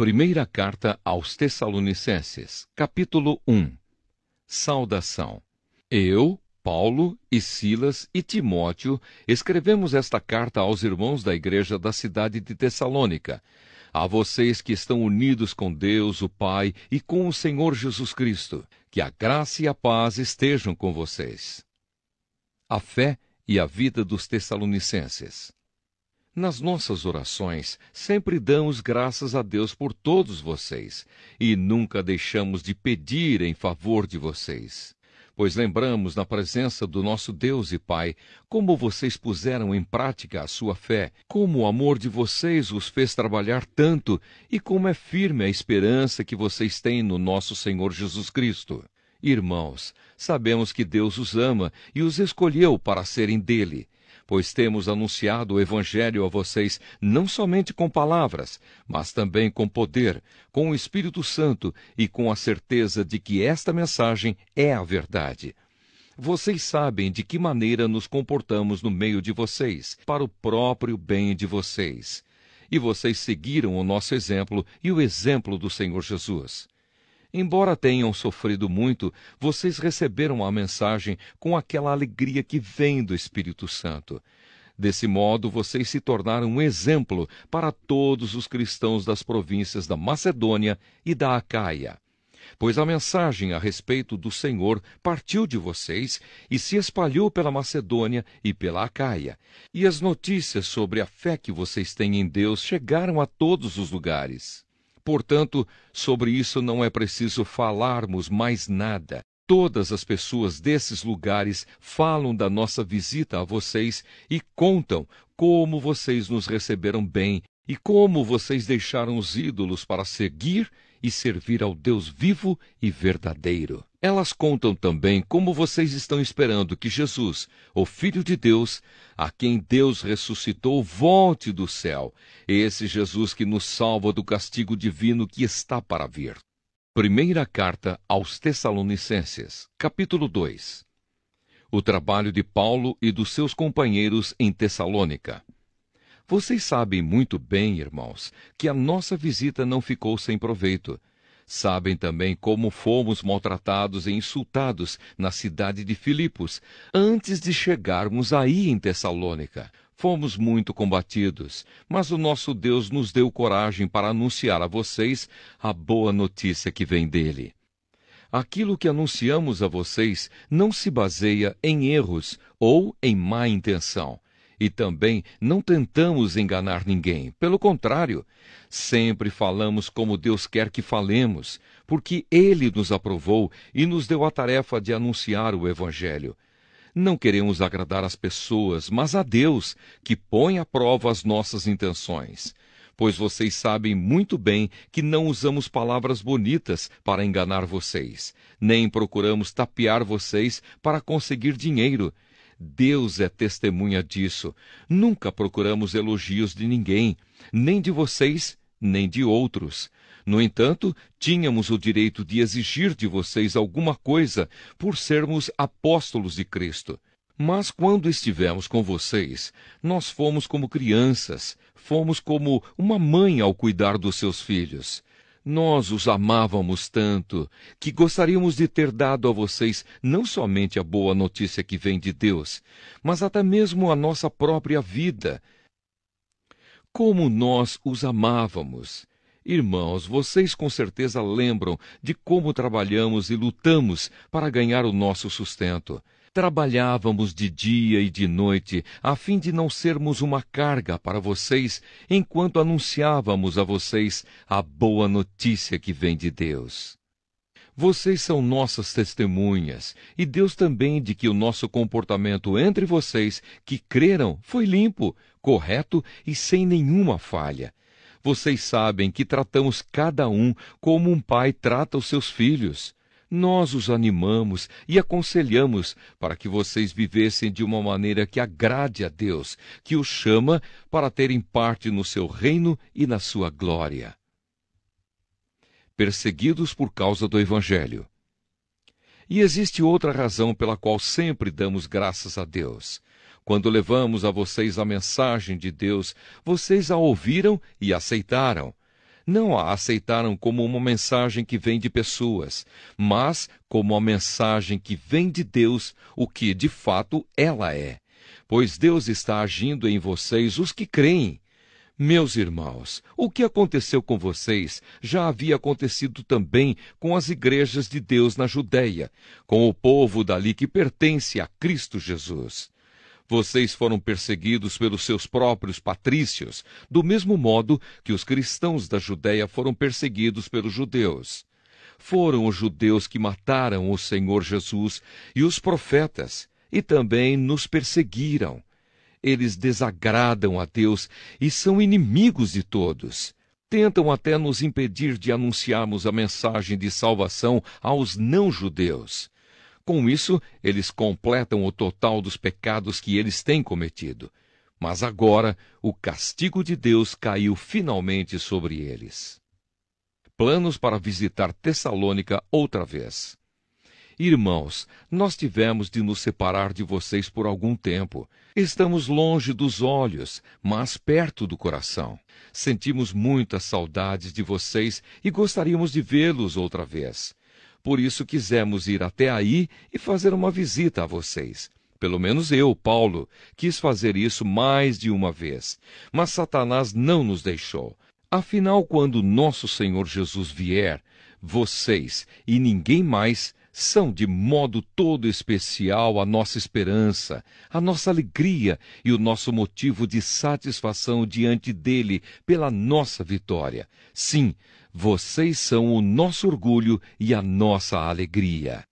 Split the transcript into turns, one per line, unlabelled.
Primeira carta aos Tessalonicenses, capítulo 1. Saudação. Eu, Paulo e Silas e Timóteo escrevemos esta carta aos irmãos da igreja da cidade de Tessalônica, a vocês que estão unidos com Deus, o Pai, e com o Senhor Jesus Cristo. Que a graça e a paz estejam com vocês. A fé e a vida dos Tessalonicenses. Nas nossas orações, sempre damos graças a Deus por todos vocês e nunca deixamos de pedir em favor de vocês. Pois lembramos na presença do nosso Deus e Pai como vocês puseram em prática a sua fé, como o amor de vocês os fez trabalhar tanto e como é firme a esperança que vocês têm no nosso Senhor Jesus Cristo. Irmãos, sabemos que Deus os ama e os escolheu para serem dele pois temos anunciado o Evangelho a vocês não somente com palavras, mas também com poder, com o Espírito Santo e com a certeza de que esta mensagem é a verdade. Vocês sabem de que maneira nos comportamos no meio de vocês, para o próprio bem de vocês. E vocês seguiram o nosso exemplo e o exemplo do Senhor Jesus. Embora tenham sofrido muito, vocês receberam a mensagem com aquela alegria que vem do Espírito Santo. Desse modo, vocês se tornaram um exemplo para todos os cristãos das províncias da Macedônia e da Acaia. Pois a mensagem a respeito do Senhor partiu de vocês e se espalhou pela Macedônia e pela Acaia, e as notícias sobre a fé que vocês têm em Deus chegaram a todos os lugares. Portanto, sobre isso não é preciso falarmos mais nada. Todas as pessoas desses lugares falam da nossa visita a vocês e contam como vocês nos receberam bem e como vocês deixaram os ídolos para seguir e servir ao Deus vivo e verdadeiro. Elas contam também como vocês estão esperando que Jesus, o Filho de Deus, a quem Deus ressuscitou, volte do céu, esse Jesus que nos salva do castigo divino que está para vir. Primeira carta aos Tessalonicenses, capítulo 2. O trabalho de Paulo e dos seus companheiros em Tessalônica. Vocês sabem muito bem, irmãos, que a nossa visita não ficou sem proveito Sabem também como fomos maltratados e insultados na cidade de Filipos, antes de chegarmos aí em Tessalônica. Fomos muito combatidos, mas o nosso Deus nos deu coragem para anunciar a vocês a boa notícia que vem dele. Aquilo que anunciamos a vocês não se baseia em erros ou em má intenção e também não tentamos enganar ninguém. Pelo contrário, sempre falamos como Deus quer que falemos, porque Ele nos aprovou e nos deu a tarefa de anunciar o Evangelho. Não queremos agradar as pessoas, mas a Deus, que põe à prova as nossas intenções. Pois vocês sabem muito bem que não usamos palavras bonitas para enganar vocês, nem procuramos tapear vocês para conseguir dinheiro Deus é testemunha disso. Nunca procuramos elogios de ninguém, nem de vocês, nem de outros. No entanto, tínhamos o direito de exigir de vocês alguma coisa por sermos apóstolos de Cristo. Mas quando estivemos com vocês, nós fomos como crianças, fomos como uma mãe ao cuidar dos seus filhos. Nós os amávamos tanto que gostaríamos de ter dado a vocês não somente a boa notícia que vem de Deus, mas até mesmo a nossa própria vida. Como nós os amávamos! Irmãos, vocês com certeza lembram de como trabalhamos e lutamos para ganhar o nosso sustento. Trabalhávamos de dia e de noite, a fim de não sermos uma carga para vocês, enquanto anunciávamos a vocês a boa notícia que vem de Deus. Vocês são nossas testemunhas, e Deus também de que o nosso comportamento entre vocês que creram foi limpo, correto e sem nenhuma falha. Vocês sabem que tratamos cada um como um pai trata os seus filhos nós os animamos e aconselhamos para que vocês vivessem de uma maneira que agrade a Deus, que os chama para terem parte no seu reino e na sua glória. Perseguidos por causa do Evangelho. E existe outra razão pela qual sempre damos graças a Deus. Quando levamos a vocês a mensagem de Deus, vocês a ouviram e aceitaram não a aceitaram como uma mensagem que vem de pessoas, mas como a mensagem que vem de Deus, o que de fato ela é. Pois Deus está agindo em vocês os que creem. Meus irmãos, o que aconteceu com vocês já havia acontecido também com as igrejas de Deus na Judéia, com o povo dali que pertence a Cristo Jesus. Vocês foram perseguidos pelos seus próprios patrícios, do mesmo modo que os cristãos da Judéia foram perseguidos pelos judeus. Foram os judeus que mataram o Senhor Jesus e os profetas, e também nos perseguiram. Eles desagradam a Deus e são inimigos de todos. Tentam até nos impedir de anunciarmos a mensagem de salvação aos não-judeus. Com isso, eles completam o total dos pecados que eles têm cometido. Mas agora, o castigo de Deus caiu finalmente sobre eles. Planos para visitar Tessalônica outra vez. Irmãos, nós tivemos de nos separar de vocês por algum tempo. Estamos longe dos olhos, mas perto do coração. Sentimos muitas saudades de vocês e gostaríamos de vê-los outra vez. Por isso quisemos ir até aí e fazer uma visita a vocês. Pelo menos eu, Paulo, quis fazer isso mais de uma vez. Mas Satanás não nos deixou. Afinal, quando nosso Senhor Jesus vier, vocês e ninguém mais são de modo todo especial a nossa esperança, a nossa alegria e o nosso motivo de satisfação diante dele pela nossa vitória. Sim, vocês são o nosso orgulho e a nossa alegria.